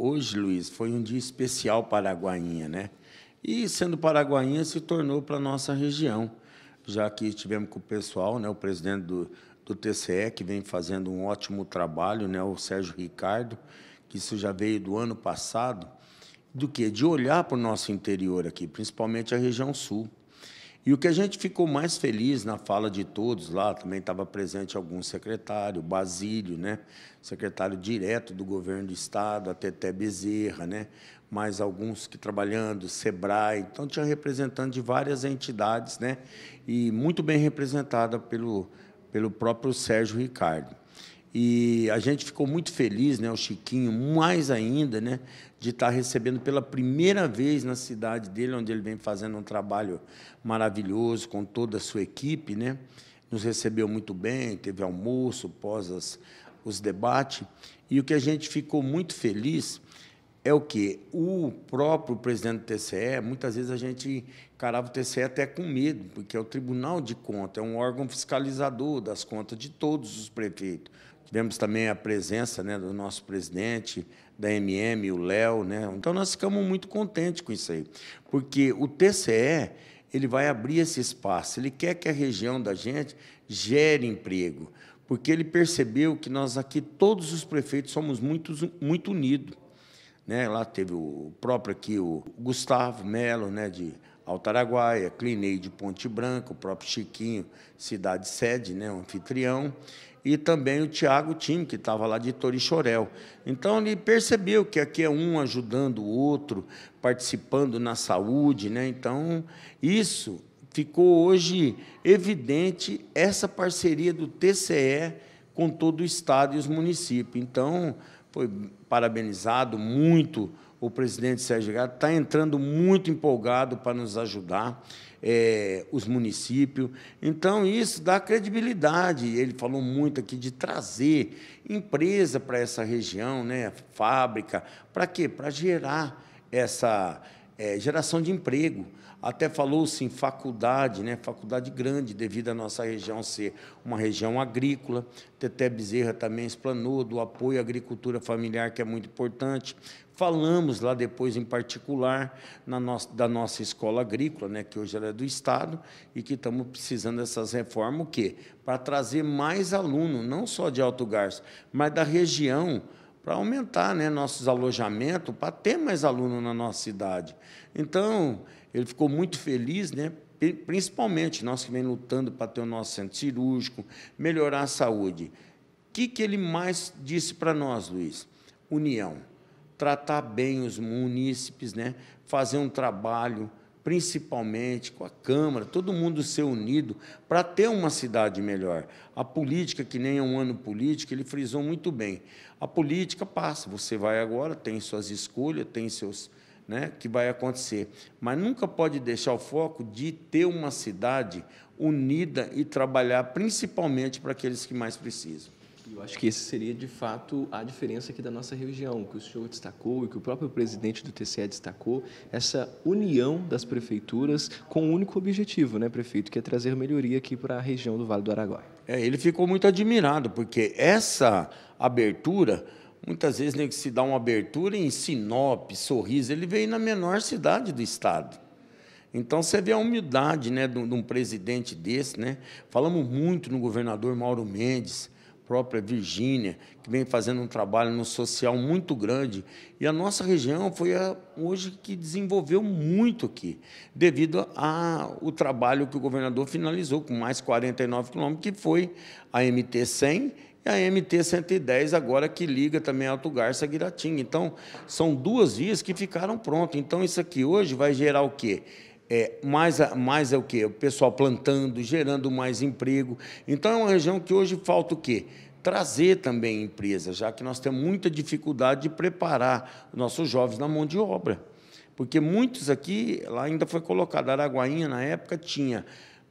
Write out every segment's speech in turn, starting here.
Hoje, Luiz, foi um dia especial para Guainha, né? E sendo paraguainha, se tornou para a nossa região, já que tivemos com o pessoal, né, o presidente do, do TCE, que vem fazendo um ótimo trabalho, né, o Sérgio Ricardo, que isso já veio do ano passado, do que? De olhar para o nosso interior aqui, principalmente a região sul. E o que a gente ficou mais feliz na fala de todos lá, também estava presente algum secretário, Basílio, né? secretário direto do governo do Estado, a Teté Bezerra, né? mais alguns que trabalhando, Sebrae, então tinha representante de várias entidades, né? e muito bem representada pelo, pelo próprio Sérgio Ricardo. E a gente ficou muito feliz, né, o Chiquinho, mais ainda, né, de estar recebendo pela primeira vez na cidade dele, onde ele vem fazendo um trabalho maravilhoso com toda a sua equipe, né? Nos recebeu muito bem, teve almoço, pós as, os debates. E o que a gente ficou muito feliz é o que o próprio presidente do TCE, muitas vezes a gente encarava o TCE até com medo, porque é o Tribunal de Contas, é um órgão fiscalizador das contas de todos os prefeitos Tivemos também a presença né, do nosso presidente da MM, o Léo. Né? Então, nós ficamos muito contentes com isso aí, porque o TCE ele vai abrir esse espaço, ele quer que a região da gente gere emprego, porque ele percebeu que nós aqui, todos os prefeitos, somos muito, muito unidos. Né? Lá teve o próprio aqui, o Gustavo Melo, né, de Altaraguaia, Clineide Ponte Branca, o próprio Chiquinho, cidade sede, né, um anfitrião, e também o Tiago Tim, que estava lá de Torixorel. Então ele percebeu que aqui é um ajudando o outro, participando na saúde, né? Então, isso ficou hoje evidente essa parceria do TCE com todo o estado e os municípios. Então, foi parabenizado muito o presidente Sérgio Gato está entrando muito empolgado para nos ajudar, é, os municípios. Então, isso dá credibilidade. Ele falou muito aqui de trazer empresa para essa região, né, fábrica. Para quê? Para gerar essa é, geração de emprego. Até falou-se em faculdade, né? faculdade grande, devido à nossa região ser uma região agrícola. Teté Bezerra também explanou do apoio à agricultura familiar, que é muito importante. Falamos lá depois, em particular, na nossa, da nossa escola agrícola, né? que hoje ela é do Estado, e que estamos precisando dessas reformas, o quê? Para trazer mais aluno, não só de Alto Garças, mas da região para aumentar né, nossos alojamentos, para ter mais aluno na nossa cidade. Então, ele ficou muito feliz, né, principalmente nós que vem lutando para ter o nosso centro cirúrgico, melhorar a saúde. O que, que ele mais disse para nós, Luiz? União. Tratar bem os munícipes, né? fazer um trabalho principalmente com a Câmara, todo mundo ser unido para ter uma cidade melhor. A política, que nem é um ano político, ele frisou muito bem. A política passa, você vai agora, tem suas escolhas, tem seus. Né, que vai acontecer. Mas nunca pode deixar o foco de ter uma cidade unida e trabalhar principalmente para aqueles que mais precisam. Eu acho que esse seria, de fato, a diferença aqui da nossa região, que o senhor destacou e que o próprio presidente do TCE destacou, essa união das prefeituras com um único objetivo, né, prefeito, que é trazer melhoria aqui para a região do Vale do Araguaia. É, ele ficou muito admirado, porque essa abertura, muitas vezes que se dá uma abertura em Sinop, Sorriso, ele veio na menor cidade do estado. Então você vê a humildade né, de um presidente desse. Né? Falamos muito no governador Mauro Mendes, própria Virgínia, que vem fazendo um trabalho no social muito grande. E a nossa região foi a, hoje que desenvolveu muito aqui, devido ao trabalho que o governador finalizou com mais 49 quilômetros, que foi a MT-100 e a MT-110, agora que liga também Alto Garça e Guiratinga. Então, são duas vias que ficaram prontas. Então, isso aqui hoje vai gerar o quê? é, mais, mais é o quê? O pessoal plantando, gerando mais emprego. Então, é uma região que hoje falta o quê? Trazer também empresas, já que nós temos muita dificuldade de preparar nossos jovens na mão de obra. Porque muitos aqui, lá ainda foi colocado, Araguainha, na época, tinha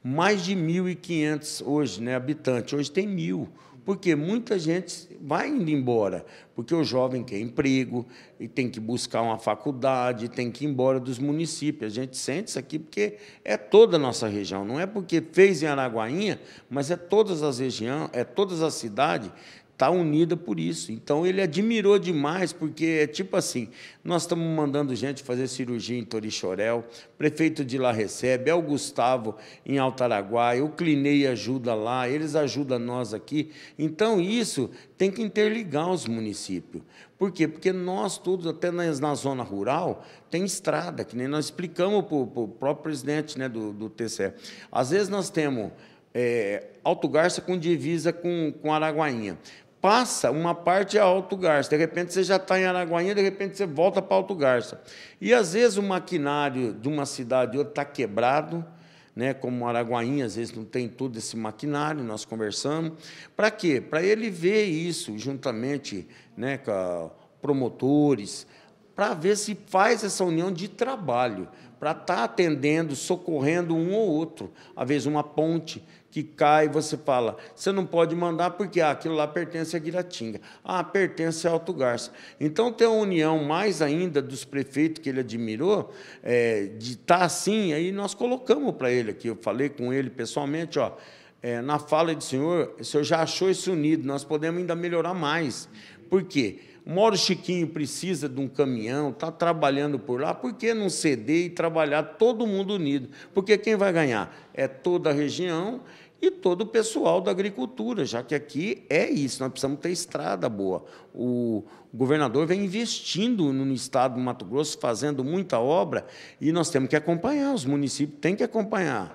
mais de 1.500 hoje, né, habitantes. Hoje tem mil porque muita gente vai indo embora, porque o jovem quer emprego e tem que buscar uma faculdade, tem que ir embora dos municípios. A gente sente isso aqui porque é toda a nossa região, não é porque fez em Araguainha, mas é todas as regiões, é todas as cidades está unida por isso. Então ele admirou demais, porque é tipo assim: nós estamos mandando gente fazer cirurgia em Torixorel, prefeito de lá recebe, é o Gustavo em Altaraguai, o Clinei ajuda lá, eles ajudam nós aqui. Então isso tem que interligar os municípios. Por quê? Porque nós todos, até na zona rural, tem estrada, que nem nós explicamos para o próprio presidente né, do, do TCE. Às vezes nós temos é, Alto Garça com divisa com, com Araguainha passa uma parte a Alto Garça. De repente você já está em Araguainha, de repente você volta para Alto Garça. E às vezes o maquinário de uma cidade ou está quebrado, né, como Araguainha às vezes não tem todo esse maquinário, nós conversamos. Para quê? Para ele ver isso juntamente né, com promotores, para ver se faz essa união de trabalho, para estar tá atendendo, socorrendo um ou outro. Às vezes, uma ponte que cai, você fala, você não pode mandar porque ah, aquilo lá pertence a Guiratinga, ah, pertence a Alto Garça. Então, tem uma união mais ainda dos prefeitos que ele admirou, é, de estar tá assim, aí nós colocamos para ele aqui, eu falei com ele pessoalmente, ó, é, na fala do senhor, o senhor já achou isso unido, nós podemos ainda melhorar mais. Por quê? Moro Chiquinho precisa de um caminhão, está trabalhando por lá, por que não ceder e trabalhar todo mundo unido? Porque quem vai ganhar? É toda a região e todo o pessoal da agricultura, já que aqui é isso, nós precisamos ter estrada boa. O governador vem investindo no estado do Mato Grosso, fazendo muita obra, e nós temos que acompanhar, os municípios têm que acompanhar.